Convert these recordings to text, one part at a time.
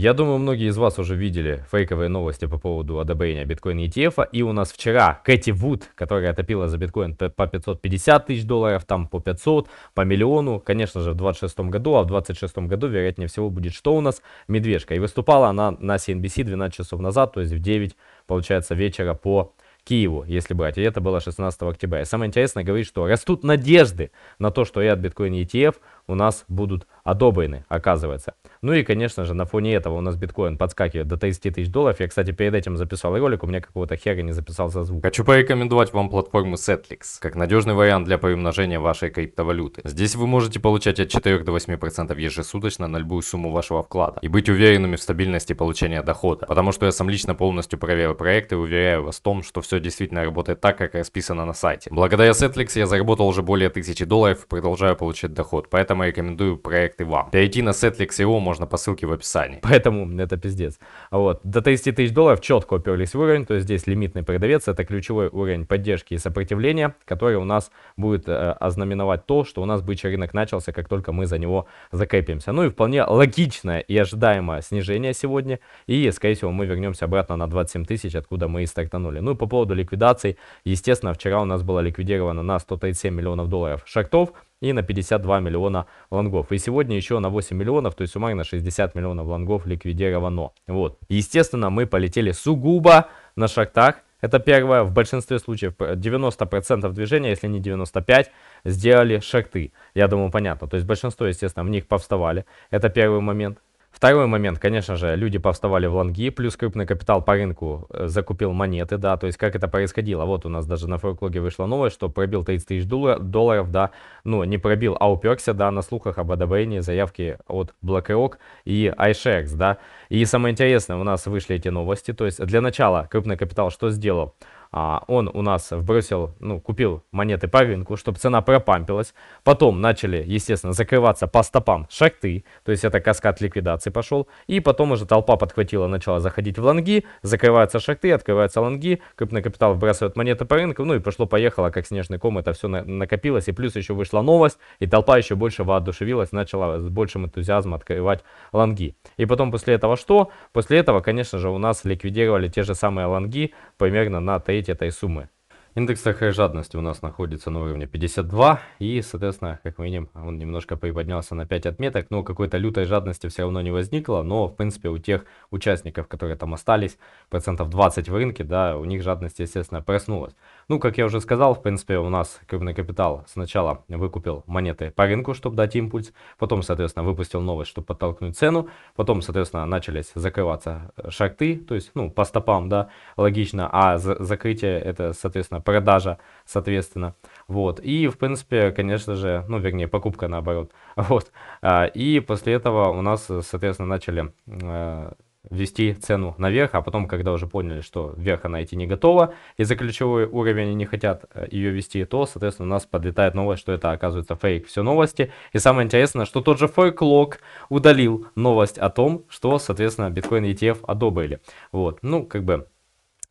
Я думаю, многие из вас уже видели фейковые новости по поводу одобрения биткоин ETF. И у нас вчера Кэти Вуд, которая топила за биткоин по 550 тысяч долларов, там по 500, по миллиону, конечно же, в 26 году, а в 26 году, вероятнее всего, будет что у нас? Медвежка. И выступала она на CNBC 12 часов назад, то есть в 9, получается, вечера по Киеву, если брать. И это было 16 октября. И самое интересное говорит, что растут надежды на то, что и от биткоин ETF у нас будут одобрены, оказывается. Ну и, конечно же, на фоне этого у нас биткоин подскакивает до 30 тысяч долларов. Я, кстати, перед этим записал ролик, у меня какого-то хера не записался звук. Хочу порекомендовать вам платформу Setlix, как надежный вариант для приумножения вашей криптовалюты. Здесь вы можете получать от 4 до 8% ежесуточно на любую сумму вашего вклада и быть уверенными в стабильности получения дохода. Потому что я сам лично полностью проверил проект и уверяю вас в том, что все действительно работает так, как расписано на сайте. Благодаря Setlix я заработал уже более 1000 долларов и продолжаю получать доход, поэтому поэтому рекомендую проекты вам. Перейти на сет Lex.io можно по ссылке в описании. Поэтому это пиздец. Вот. До 30 тысяч долларов четко уперлись в уровень, то есть здесь лимитный продавец, это ключевой уровень поддержки и сопротивления, который у нас будет э, ознаменовать то, что у нас бычий рынок начался, как только мы за него закрепимся. Ну и вполне логичное и ожидаемое снижение сегодня, и скорее всего мы вернемся обратно на 27 тысяч, откуда мы и стартанули. Ну и по поводу ликвидаций, естественно, вчера у нас было ликвидировано на 137 миллионов долларов шартов, и на 52 миллиона лонгов. И сегодня еще на 8 миллионов, то есть у суммарно 60 миллионов лонгов ликвидировано. Вот. Естественно, мы полетели сугубо на шахтах. Это первое, в большинстве случаев 90% движения, если не 95%, сделали шахты. Я думаю, понятно. То есть большинство, естественно, в них повставали. Это первый момент. Второй момент, конечно же, люди повставали в лонги, плюс крупный капитал по рынку э, закупил монеты, да, то есть как это происходило. Вот у нас даже на форклоге вышла новость, что пробил 30 тысяч долларов, да, ну не пробил, а уперся, да, на слухах об одобрении заявки от BlackRock и iShares, да. И самое интересное, у нас вышли эти новости, то есть для начала крупный капитал что сделал? А, он у нас вбросил, ну, купил монеты по рынку, чтобы цена пропампилась. Потом начали, естественно, закрываться по стопам шарты, то есть это каскад ликвидации пошел. И потом уже толпа подхватила, начала заходить в лонги, закрываются шахты, открываются лонги, крупный капитал вбрасывает монеты по рынку, ну и пошло-поехало, как снежный ком, это все на накопилось. И плюс еще вышла новость, и толпа еще больше воодушевилась, начала с большим энтузиазмом открывать лонги. И потом после этого что? После этого, конечно же, у нас ликвидировали те же самые лонги примерно на 3 треть этой суммы. Индекс страховой жадности у нас находится на уровне 52, и, соответственно, как мы видим, он немножко приподнялся на 5 отметок, но какой-то лютой жадности все равно не возникло, но, в принципе, у тех участников, которые там остались, процентов 20 в рынке, да, у них жадность, естественно, проснулась. Ну, как я уже сказал, в принципе, у нас крупный капитал сначала выкупил монеты по рынку, чтобы дать импульс, потом, соответственно, выпустил новость, чтобы подтолкнуть цену, потом, соответственно, начались закрываться шарты, то есть, ну, по стопам, да, логично, а закрытие это, соответственно, продажа, соответственно. Вот. И, в принципе, конечно же, ну, вернее, покупка наоборот. Вот. А, и после этого у нас, соответственно, начали э, вести цену наверх, а потом, когда уже поняли, что вверх она идти не готова, и за ключевой уровень не хотят э, ее вести, то, соответственно, у нас подлетает новость, что это оказывается фейк. Все новости. И самое интересное, что тот же фейк лог удалил новость о том, что, соответственно, биткоин ETF одобрили. Вот, ну, как бы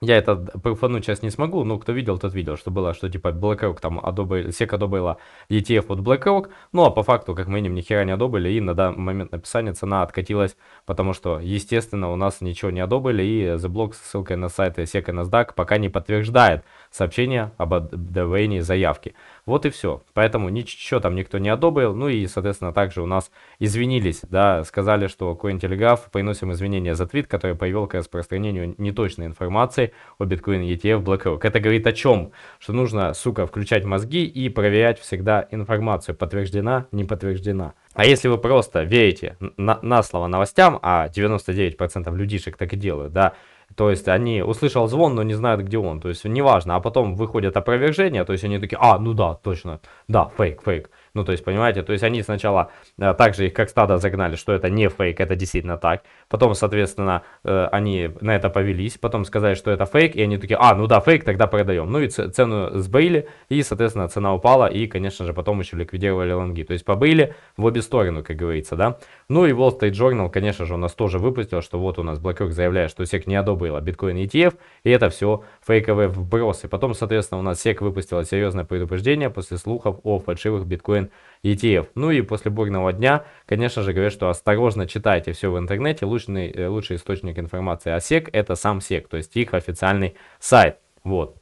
я это профануть сейчас не смогу, но кто видел, тот видел, что было, что типа BlackRock там одобрили, SEC одобрила ETF под BlackRock, ну а по факту, как мы видим, ни хера не одобрили, и на данный момент написания цена откатилась, потому что, естественно, у нас ничего не одобрили, и The Block с ссылкой на сайты SEC и NASDAQ пока не подтверждает сообщение об одобрении заявки. Вот и все. Поэтому ничего там никто не одобрил. Ну и, соответственно, также у нас извинились, да, сказали, что Cointelegraph приносим извинения за твит, который повел к распространению неточной информации о биткоин ETF BlackRock. Это говорит о чем? Что нужно, сука, включать мозги и проверять всегда информацию, подтверждена, не подтверждена. А если вы просто верите на, на слово новостям, а 99% людишек так и делают, да, то есть они услышал звон, но не знают, где он. То есть неважно. А потом выходят опровержения, то есть они такие, а, ну да, точно, да, фейк, фейк. Ну, то есть, понимаете, то есть они сначала э, также их как стадо загнали, что это не фейк, это действительно так. Потом, соответственно, э, они на это повелись, потом сказали, что это фейк, и они такие, а, ну да, фейк, тогда продаем. Ну и цену сбыли, и, соответственно, цена упала, и, конечно же, потом еще ликвидировали лонги. То есть побыли в обе стороны, как говорится, да. Ну и Wall Street Journal, конечно же, у нас тоже выпустил, что вот у нас BlackRock заявляет, что SEC не одобрила биткоин ETF, и это все фейковые вбросы. Потом, соответственно, у нас SEC выпустила серьезное предупреждение после слухов о фальшивых биткоин биткоин ETF. Ну и после бурного дня, конечно же, говорят, что осторожно читайте все в интернете. Лучший, э, лучший источник информации о SEC это сам SEC, то есть их официальный сайт. Вот.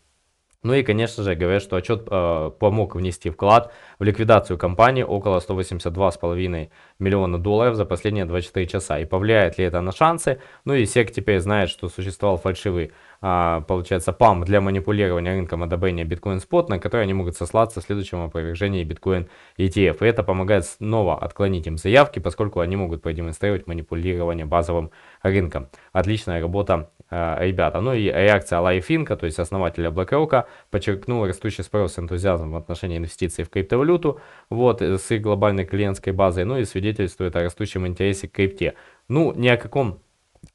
Ну и, конечно же, говорят, что отчет э, помог внести вклад в ликвидацию компании около 182,5 миллиона долларов за последние 24 часа. И повлияет ли это на шансы? Ну и SEC теперь знает, что существовал фальшивый а, получается, PAM для манипулирования рынком одобрения биткоин спот, на который они могут сослаться в следующем опровержении биткоин ETF. И это помогает снова отклонить им заявки, поскольку они могут продемонстрировать манипулирование базовым рынком. Отличная работа, а, ребята. Ну и реакция Лайфинка, то есть основателя BlackRock, подчеркнула растущий спрос с энтузиазмом в отношении инвестиций в криптовалюту, вот, э, с их глобальной клиентской базой, ну и свидетельствует о растущем интересе к крипте. Ну, ни о каком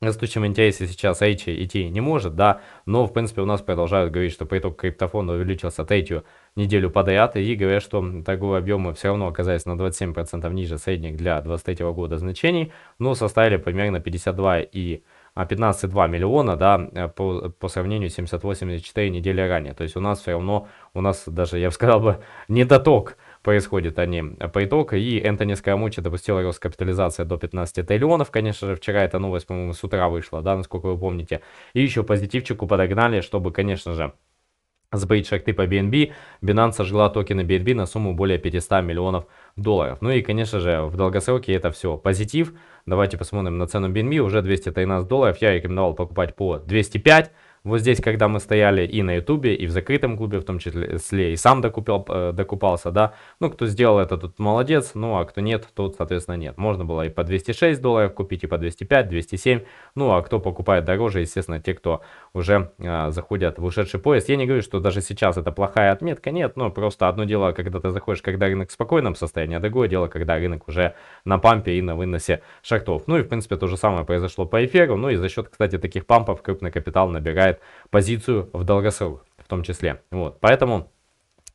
с тучем интересе сейчас Эйчи идти не может, да, но в принципе у нас продолжают говорить, что приток криптофонда увеличился третью неделю подряд, и говорят, что торговые объемы все равно оказались на 27% ниже средних для 2023 года значений, но составили примерно 52 и 15,2 а, миллиона, да, э, по, по сравнению с 78,4 недели ранее. То есть у нас все равно, у нас даже, я бы сказал бы, недоток происходят они по итогу. И Энтони Скамучи допустил рост капитализации до 15 триллионов. Конечно же, вчера эта новость, по-моему, с утра вышла, да, насколько вы помните. И еще позитивчику подогнали, чтобы, конечно же, сбыть шахты по BNB. Binance сожгла токены BNB на сумму более 500 миллионов долларов. Ну и, конечно же, в долгосроке это все позитив. Давайте посмотрим на цену BNB. Уже 213 долларов. Я рекомендовал покупать по 205 вот здесь, когда мы стояли и на ютубе, и в закрытом клубе, в том числе, и сам докупил, э, докупался, да. Ну, кто сделал это, тот молодец, ну, а кто нет, тот, соответственно, нет. Можно было и по 206 долларов купить, и по 205, 207. Ну, а кто покупает дороже, естественно, те, кто уже а, заходят в ушедший поезд. Я не говорю, что даже сейчас это плохая отметка, нет, но ну, просто одно дело, когда ты заходишь, когда рынок в спокойном состоянии, а другое дело, когда рынок уже на пампе и на выносе шахтов. Ну, и, в принципе, то же самое произошло по эфиру. Ну, и за счет, кстати, таких пампов крупный капитал набирает укрепляет позицию в долгосрок в том числе. Вот, поэтому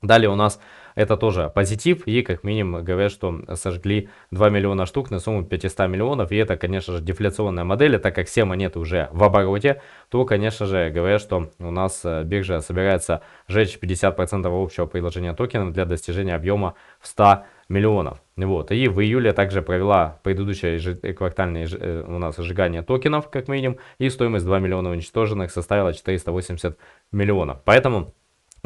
далее у нас это тоже позитив, и как минимум говорят, что сожгли 2 миллиона штук на сумму 500 миллионов, и это, конечно же, дефляционная модель, так как все монеты уже в обороте, то, конечно же, говорят, что у нас э, биржа собирается сжечь 50% общего предложения токенов для достижения объема в 100 миллионов миллионов. Вот. И в июле также провела предыдущее э, квартальное э, у нас сжигание токенов, как мы видим, и стоимость 2 миллиона уничтоженных составила 480 миллионов. Поэтому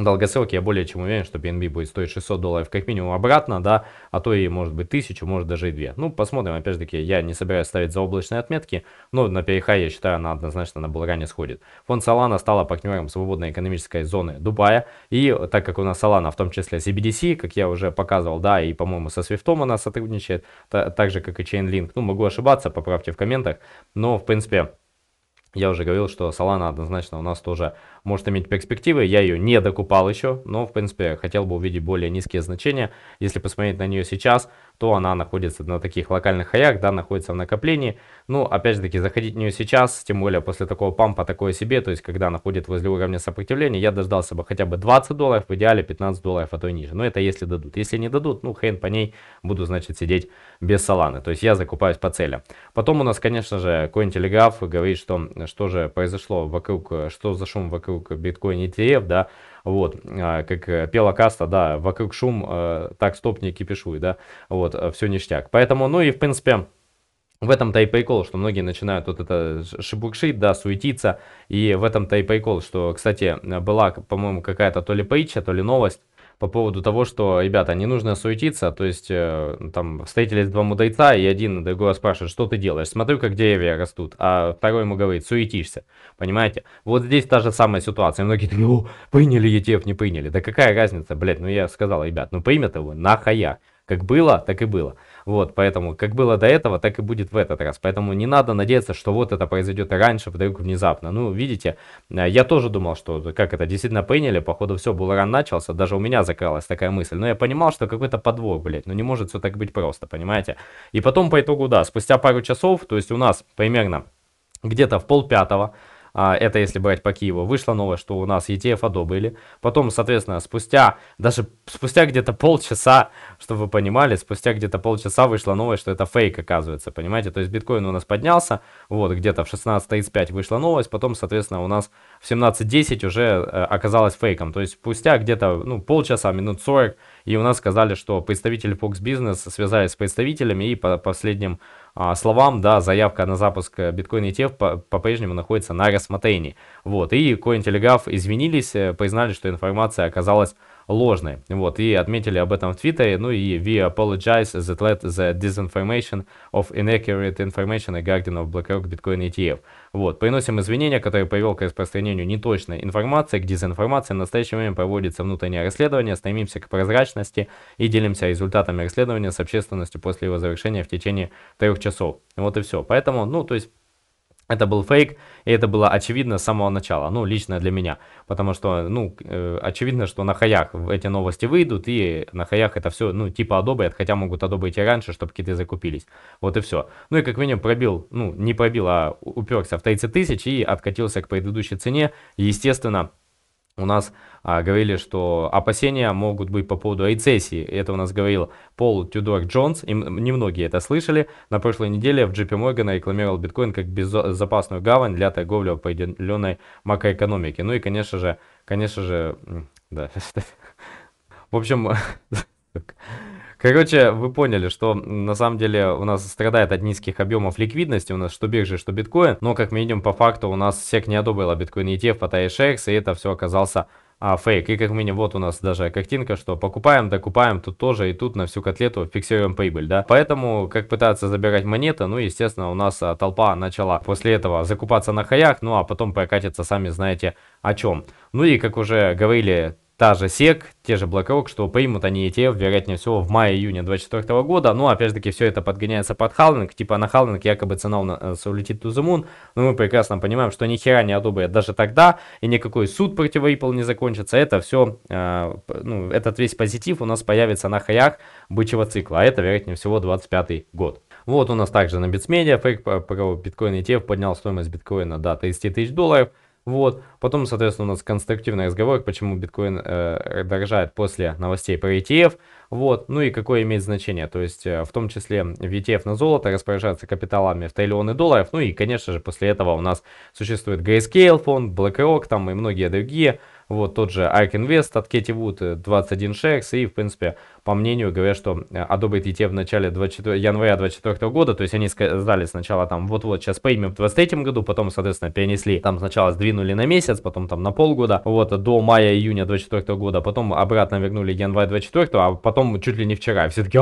на долгосроке я более чем уверен, что BNB будет стоить 600 долларов как минимум обратно, да, а то и может быть 1000, может даже и 2. Ну, посмотрим, опять же таки, я не собираюсь ставить заоблачные отметки, но на переха, я считаю, она однозначно на Булгане сходит. Фонд Solana стала партнером свободной экономической зоны Дубая, и так как у нас Solana, в том числе CBDC, как я уже показывал, да, и, по-моему, со Свифтом она сотрудничает, та так же, как и Chainlink, ну, могу ошибаться, поправьте в комментах, но, в принципе, я уже говорил, что Solana однозначно у нас тоже может иметь перспективы. Я ее не докупал еще, но, в принципе, хотел бы увидеть более низкие значения. Если посмотреть на нее сейчас, то она находится на таких локальных хаях, да, находится в накоплении. Ну, опять же таки, заходить в нее сейчас, тем более после такого пампа, такое себе, то есть, когда она ходит возле уровня сопротивления, я дождался бы хотя бы 20 долларов, в идеале 15 долларов, а то и ниже. Но это если дадут. Если не дадут, ну, хрен по ней, буду, значит, сидеть без саланы. То есть, я закупаюсь по цели. Потом у нас, конечно же, CoinTelegraph говорит, что что же произошло вокруг, что за шум вокруг вокруг биткоин ETF, да, вот, а, как э, пела каста, да, вокруг шум, э, так, стоп, не кипишуй, да, вот, э, все ништяк. Поэтому, ну и, в принципе, в этом-то и прикол, что многие начинают вот это шебуршить, да, суетиться, и в этом-то и прикол, что, кстати, была, по-моему, какая-то то ли притча, то ли новость, по поводу того, что, ребята, не нужно суетиться, то есть э, там встретились два мудреца, и один другого спрашивает, что ты делаешь? Смотрю, как деревья растут, а второй ему говорит, суетишься, понимаете? Вот здесь та же самая ситуация, многие такие, о, приняли ETF, не приняли, да какая разница, блядь, ну я сказал, ребят, ну примет его, нахая, как было, так и было. Вот, поэтому, как было до этого, так и будет в этот раз. Поэтому не надо надеяться, что вот это произойдет раньше, вдруг внезапно. Ну, видите, э, я тоже думал, что как это, действительно поняли, походу все, булран начался, даже у меня закралась такая мысль. Но я понимал, что какой-то подвох, блядь, ну не может все так быть просто, понимаете? И потом по итогу, да, спустя пару часов, то есть у нас примерно где-то в полпятого, а, это если брать по Киеву. Вышла новость, что у нас ETF одобрили. Потом, соответственно, спустя, даже спустя где-то полчаса, чтобы вы понимали, спустя где-то полчаса вышла новость, что это фейк оказывается, понимаете? То есть биткоин у нас поднялся, вот, где-то в 16.35 вышла новость, потом, соответственно, у нас в 17.10 уже э, оказалось фейком. То есть спустя где-то, ну, полчаса, минут 40 и у нас сказали, что представители Fox Business связались с представителями, и по последним а, словам, да, заявка на запуск э, биткоина ETF по-прежнему по находится на рассмотрении. Вот, и Cointelegraph извинились, э, признали, что информация оказалась ложной. Вот, и отметили об этом в Твиттере. Ну и we apologize that led the disinformation of inaccurate information regarding of BlackRock Bitcoin ETF. Вот, приносим извинения, которые привел к распространению неточной информации, к дезинформации. В настоящее время проводится внутреннее расследование, стремимся к прозрачности и делимся результатами расследования с общественностью после его завершения в течение трех часов. Вот и все. Поэтому, ну, то есть это был фейк, и это было очевидно с самого начала, ну, лично для меня. Потому что, ну, э, очевидно, что на хаях эти новости выйдут, и на хаях это все, ну, типа одобрят, хотя могут одобрить и раньше, чтобы киты закупились. Вот и все. Ну, и как минимум пробил, ну, не пробил, а уперся в 30 тысяч и откатился к предыдущей цене. Естественно, у нас а, говорили, что опасения могут быть по поводу рецессии. Это у нас говорил Пол Тюдор Джонс, и немногие это слышали. На прошлой неделе в JP Morgan рекламировал биткоин как безопасную гавань для торговли определенной макроэкономики. Ну и, конечно же, конечно же, да. В общем, Короче, вы поняли, что на самом деле у нас страдает от низких объемов ликвидности, у нас что биржи, что биткоин, но как минимум по факту у нас SEC не одобрила биткоин ETF от а ASX, и это все оказался а, фейк. И как минимум вот у нас даже картинка, что покупаем, докупаем, тут тоже и тут на всю котлету фиксируем прибыль, да. Поэтому, как пытаются забирать монеты, ну, естественно, у нас а, толпа начала после этого закупаться на хаях, ну, а потом прокатиться сами знаете, о чем. Ну и, как уже говорили та же SEC, те же BlackRock, что примут они ETF, вероятнее всего, в мае-июне 2024 года. Но, ну, опять-таки, все это подгоняется под халвинг. Типа на халвинг якобы цена у нас э, улетит to the moon. Но мы прекрасно понимаем, что ни хера не одобрят даже тогда. И никакой суд против Ripple не закончится. Это все, э, ну, этот весь позитив у нас появится на хаях бычьего цикла. А это, вероятнее всего, 25 год. Вот у нас также на Битсмедиа фейк э, про биткоин ETF поднял стоимость биткоина до 30 тысяч долларов. Вот. Потом, соответственно, у нас конструктивный разговор, почему биткоин э, дорожает после новостей про ETF. Вот. Ну и какое имеет значение. То есть, э, в том числе в ETF на золото распоряжаются капиталами в триллионы долларов. Ну и, конечно же, после этого у нас существует Grayscale фонд, BlackRock там и многие другие вот тот же ARK Invest от Кэти Вуд 21 шекс. И, в принципе, по мнению, говорят, что одобрит э, ETF в начале 24, января 2024 года. То есть они сказали сначала там, вот-вот, сейчас примем в 2023 году, потом, соответственно, перенесли. Там сначала сдвинули на месяц, потом там на полгода. Вот до мая-июня 2024 года. Потом обратно вернули январь 2024, а потом чуть ли не вчера. Все таки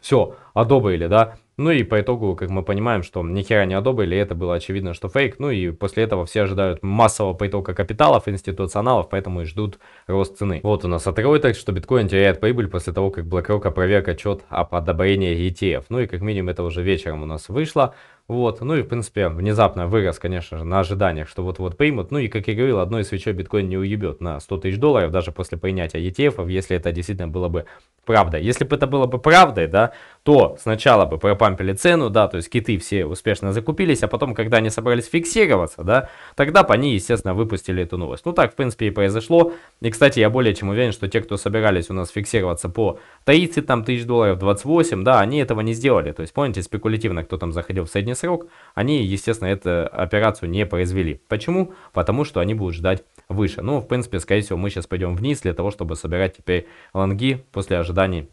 все, одобрили, да. Ну и по итогу, как мы понимаем, что ни хера не одобрили, это было очевидно, что фейк. Ну и после этого все ожидают массового притока капиталов, институционалов, поэтому и ждут рост цены. Вот у нас от Reuters, что биткоин теряет прибыль после того, как BlackRock опроверг отчет об одобрении ETF. Ну и как минимум это уже вечером у нас вышло. Вот. Ну и, в принципе, внезапно вырос, конечно же, на ожиданиях, что вот-вот примут. Ну и, как я говорил, одной свечой биткоин не уебет на 100 тысяч долларов, даже после принятия ETF, если это действительно было бы правдой. Если бы это было бы правдой, да, то сначала бы пропампили цену, да, то есть киты все успешно закупились, а потом, когда они собрались фиксироваться, да, тогда бы они, естественно, выпустили эту новость. Ну так, в принципе, и произошло. И, кстати, я более чем уверен, что те, кто собирались у нас фиксироваться по 30 там, тысяч долларов, 28, да, они этого не сделали. То есть, помните, спекулятивно кто там заходил в Соединенные средний срок, они, естественно, эту операцию не произвели. Почему? Потому что они будут ждать выше. Ну, в принципе, скорее всего, мы сейчас пойдем вниз для того, чтобы собирать теперь лонги после ожиданий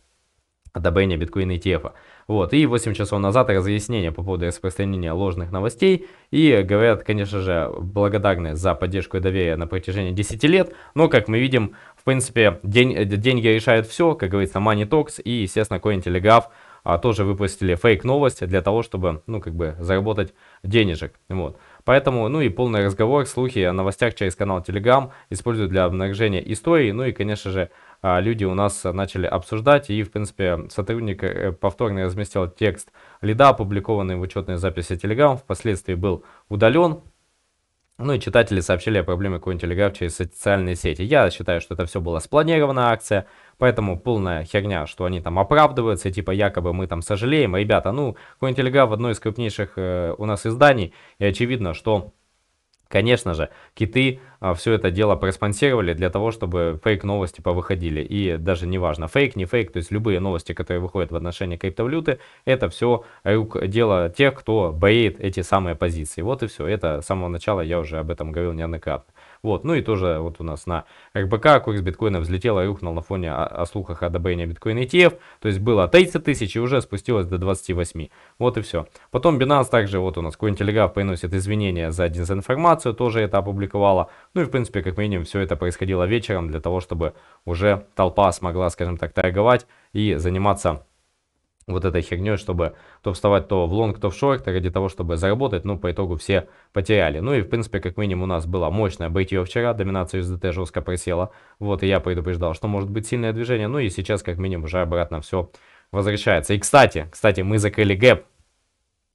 одобрения биткоина ETF. А. Вот, и 8 часов назад разъяснение по поводу распространения ложных новостей. И говорят, конечно же, благодарны за поддержку и доверие на протяжении 10 лет. Но, как мы видим, в принципе, день, деньги решают все, как говорится, Money Talks и, естественно, CoinTelegraph а, тоже выпустили фейк новости для того, чтобы, ну, как бы заработать денежек. Вот. Поэтому, ну и полный разговор, слухи о новостях через канал Telegram используют для обнаружения истории. Ну и, конечно же, а, люди у нас начали обсуждать. И, в принципе, сотрудник э, повторно разместил текст лида, опубликованный в учетной записи Telegram, впоследствии был удален. Ну и читатели сообщили о проблеме Cointelegraph через социальные сети. Я считаю, что это все была спланированная акция, поэтому полная херня, что они там оправдываются, типа якобы мы там сожалеем. Ребята, ну, Cointelegraph одно из крупнейших э, у нас изданий, и очевидно, что Конечно же, киты а, все это дело проспонсировали для того, чтобы фейк-новости повыходили. И даже неважно, фейк, не фейк, то есть любые новости, которые выходят в отношении криптовалюты, это все рук дело тех, кто боит эти самые позиции. Вот и все. Это с самого начала я уже об этом говорил неоднократно. Вот, ну и тоже вот у нас на РБК курс биткоина взлетел и рухнул на фоне о, о слухах о добавлении биткоина ETF. То есть было 30 тысяч и уже спустилось до 28. Вот и все. Потом Binance также вот у нас Cointelegraph приносит извинения за дезинформацию, тоже это опубликовала. Ну и в принципе, как минимум, все это происходило вечером для того, чтобы уже толпа смогла, скажем так, торговать и заниматься вот этой херней, чтобы то вставать то в лонг, то в шорт, а ради того, чтобы заработать, ну, по итогу все потеряли. Ну и, в принципе, как минимум у нас была мощная бейтье вчера, доминация USDT жестко просела, вот, и я предупреждал, что может быть сильное движение, ну и сейчас, как минимум, уже обратно все возвращается. И, кстати, кстати, мы закрыли гэп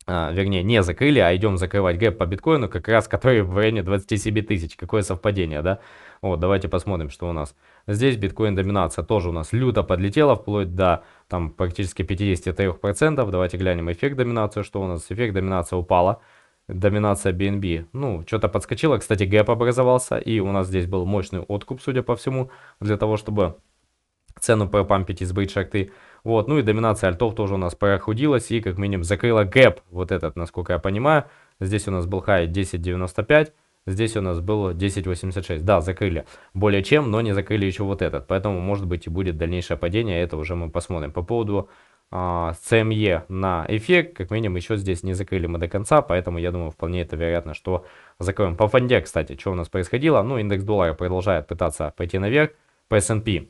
а, вернее, не закрыли, а идем закрывать гэп по биткоину, как раз который в районе 27 тысяч. Какое совпадение, да? Вот, давайте посмотрим, что у нас. Здесь биткоин-доминация тоже у нас люто подлетела, вплоть до там практически 53%. Давайте глянем эффект доминации, что у нас. Эффект доминация упала. Доминация BNB, ну, что-то подскочила. Кстати, гэп образовался, и у нас здесь был мощный откуп, судя по всему, для того, чтобы цену пропампить из бейт-шахты. Вот, ну и доминация альтов тоже у нас прохудилась и как минимум закрыла гэп вот этот, насколько я понимаю. Здесь у нас был хай 10.95. Здесь у нас было 10.86. Да, закрыли более чем, но не закрыли еще вот этот. Поэтому, может быть, и будет дальнейшее падение. Это уже мы посмотрим. По поводу а, CME эм на эффект, как минимум, еще здесь не закрыли мы до конца. Поэтому, я думаю, вполне это вероятно, что закроем. По фонде, кстати, что у нас происходило? Ну, индекс доллара продолжает пытаться пойти наверх. По S&P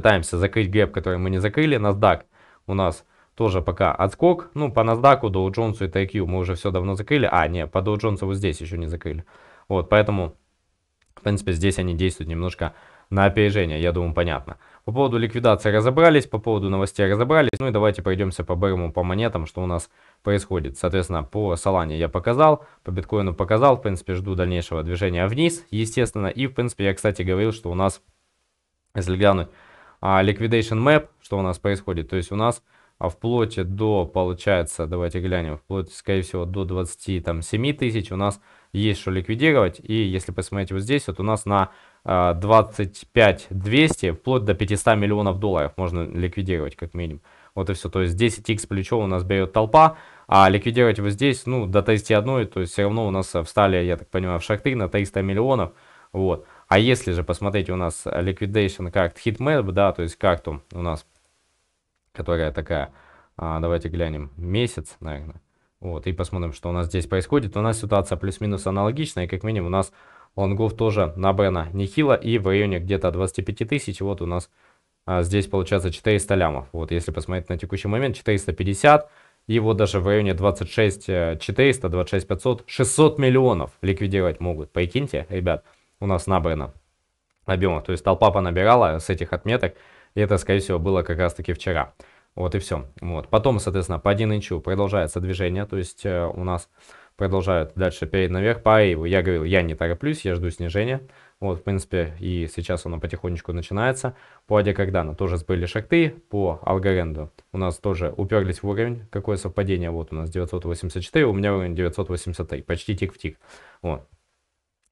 пытаемся закрыть гэп, который мы не закрыли. NASDAQ у нас тоже пока отскок. Ну, по NASDAQ, Dow Jones и TQ мы уже все давно закрыли. А, не, по Dow Jones вот здесь еще не закрыли. Вот, поэтому, в принципе, здесь они действуют немножко на опережение, я думаю, понятно. По поводу ликвидации разобрались, по поводу новостей разобрались. Ну и давайте пройдемся по БРМу, по монетам, что у нас происходит. Соответственно, по Солане я показал, по биткоину показал. В принципе, жду дальнейшего движения вниз, естественно. И, в принципе, я, кстати, говорил, что у нас, если глянуть а, liquidation Map, что у нас происходит. То есть у нас а, вплоть до, получается, давайте глянем, вплоть, скорее всего, до 27 тысяч у нас есть что ликвидировать. И если посмотреть вот здесь, вот у нас на 25 а, 200, вплоть до 500 миллионов долларов можно ликвидировать как минимум. Вот и все. То есть 10x плечо у нас берет толпа, а ликвидировать вот здесь, ну, до 31, то есть все равно у нас э, встали, я так понимаю, в шахты на 300 миллионов. Вот. А если же посмотреть у нас Liquidation Card Hitmap, да, то есть карту у нас, которая такая, а, давайте глянем, месяц, наверное. Вот, и посмотрим, что у нас здесь происходит. У нас ситуация плюс-минус аналогичная, и как минимум у нас лонгов тоже набрано нехило, и в районе где-то 25 тысяч, вот у нас а, здесь получается 400 лямов. Вот, если посмотреть на текущий момент, 450, и вот даже в районе 26 400, 26 500, 600 миллионов ликвидировать могут. Прикиньте, ребят, у нас набрано объемов. То есть толпа понабирала с этих отметок, и это, скорее всего, было как раз-таки вчера. Вот и все. Вот. Потом, соответственно, по 1 инчу продолжается движение, то есть э, у нас продолжают дальше перед наверх по Эйву. Я говорил, я не тороплюсь, я жду снижения. Вот, в принципе, и сейчас оно потихонечку начинается. По Адикардану тоже сбыли шахты, по Алгоренду. у нас тоже уперлись в уровень. Какое совпадение? Вот у нас 984, у меня уровень 983, почти тик в тик. Вот.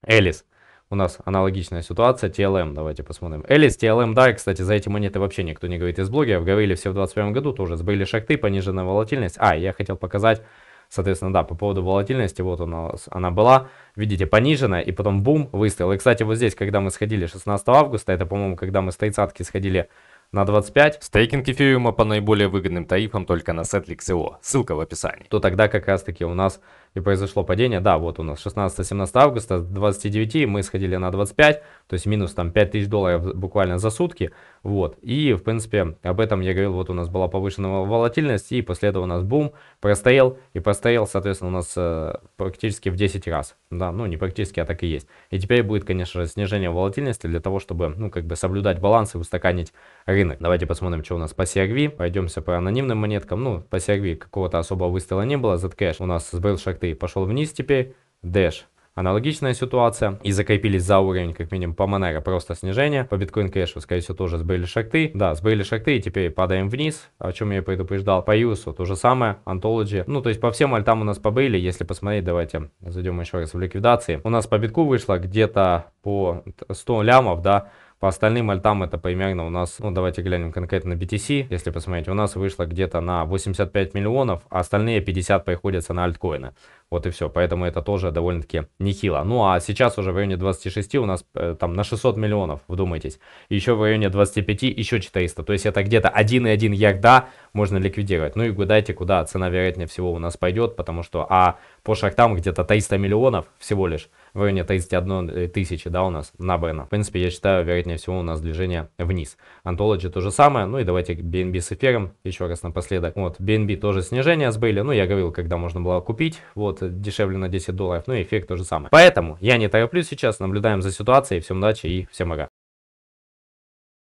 Элис у нас аналогичная ситуация. TLM, давайте посмотрим. Элис, TLM, да, и, кстати, за эти монеты вообще никто не говорит из блогеров. Говорили все в 2021 году, тоже сбыли шахты, пониженная волатильность. А, я хотел показать, соответственно, да, по поводу волатильности, вот она, она была, видите, пониженная, и потом бум, выстрел. И, кстати, вот здесь, когда мы сходили 16 августа, это, по-моему, когда мы с 30 сходили на 25. Стейкинг эфириума по наиболее выгодным тарифам только на Setlix.io, ссылка в описании. То тогда как раз-таки у нас и произошло падение. Да, вот у нас 16-17 августа, 29 мы сходили на 25, то есть минус там 5000 долларов буквально за сутки. Вот, и в принципе об этом я говорил, вот у нас была повышенная волатильность, и после этого у нас бум простоял, и простоял, соответственно, у нас э, практически в 10 раз. Да, ну не практически, а так и есть. И теперь будет, конечно же, снижение волатильности для того, чтобы, ну, как бы соблюдать баланс и устаканить рынок. Давайте посмотрим, что у нас по CRV. Пойдемся по анонимным монеткам. Ну, по CRV какого-то особого выстрела не было. Zcash у нас сбыл шахты ты пошел вниз теперь, дэш. Аналогичная ситуация. И закрепились за уровень, как минимум, по Monero просто снижение. По биткоин кэшу, скорее всего, тоже сбыли шахты. Да, сбыли шахты, и теперь падаем вниз, о чем я и предупреждал. По Юсу то же самое, Anthology. Ну, то есть по всем альтам у нас побыли. Если посмотреть, давайте зайдем еще раз в ликвидации. У нас по битку вышло где-то по 100 лямов, да. По остальным альтам это примерно у нас, ну давайте глянем конкретно на BTC, если посмотреть, у нас вышло где-то на 85 миллионов, а остальные 50 приходятся на альткоины. Вот и все, поэтому это тоже довольно-таки нехило. Ну а сейчас уже в районе 26 у нас э, там на 600 миллионов, вдумайтесь. Еще в районе 25 еще 400, то есть это где-то 1,1 ярда можно ликвидировать. Ну и гадайте куда цена вероятнее всего у нас пойдет, потому что а по шахтам где-то 300 миллионов всего лишь в районе 31 тысячи, да, у нас на Бена. В принципе, я считаю, вероятнее всего, у нас движение вниз. Антологи то же самое. Ну и давайте BNB с эфиром еще раз напоследок. Вот, BNB тоже снижение сбыли. Ну, я говорил, когда можно было купить. Вот, дешевле на 10 долларов. Ну и эфир то же самое. Поэтому я не тороплюсь сейчас. Наблюдаем за ситуацией. Всем удачи и всем ага.